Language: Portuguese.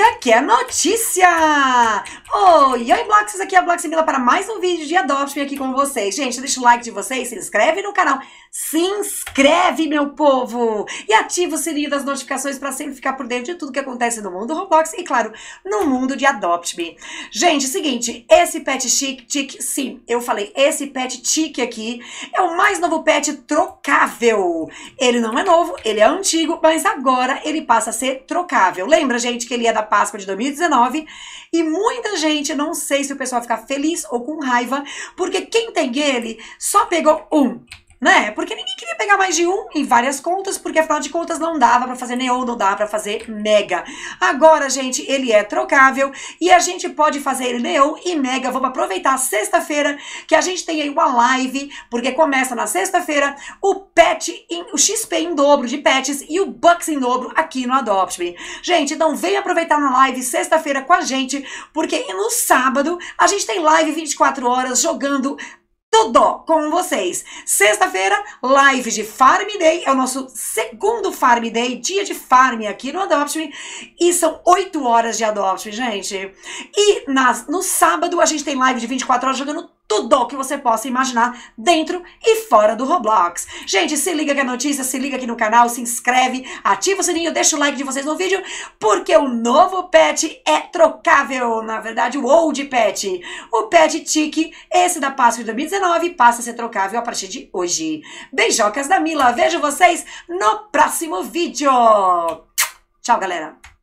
liga que é notícia! Oi, oi Bloxes, aqui é a Mila para mais um vídeo de Adopt aqui com vocês. Gente, deixa o like de vocês, se inscreve no canal, se inscreve meu povo! E ativa o sininho das notificações para sempre ficar por dentro de tudo que acontece no mundo Roblox e claro, no mundo de Adopt Me. Gente, seguinte, esse pet chic, tic, sim, eu falei, esse pet chique aqui é o mais novo pet trocável. Ele não é novo, ele é antigo, mas agora ele passa a ser trocável. Lembra, gente, que ele é da parte Páscoa de 2019. E muita gente, não sei se o pessoal ficar feliz ou com raiva, porque quem tem ele só pegou um né? Porque ninguém queria pegar mais de um em várias contas, porque afinal de contas não dava para fazer neon, não dava para fazer mega. Agora, gente, ele é trocável e a gente pode fazer neon e mega. Vamos aproveitar sexta-feira que a gente tem aí uma live, porque começa na sexta-feira o pet, em, o XP em dobro de pets e o Bucks em dobro aqui no Adopt Me. Gente, então vem aproveitar na live sexta-feira com a gente, porque no sábado a gente tem live 24 horas jogando tudo com vocês. Sexta-feira, live de Farm Day, é o nosso segundo Farm Day, dia de farm aqui no Adopt Me, e são 8 horas de Adopt Me, gente. E nas, no sábado a gente tem live de 24 horas jogando tudo o que você possa imaginar dentro e fora do Roblox. Gente, se liga que a é notícia, se liga aqui no canal, se inscreve, ativa o sininho, deixa o like de vocês no vídeo, porque o novo pet é trocável, na verdade o old pet. O pet Tique, esse da Páscoa de 2019, passa a ser trocável a partir de hoje. Beijocas da Mila, vejo vocês no próximo vídeo. Tchau, galera.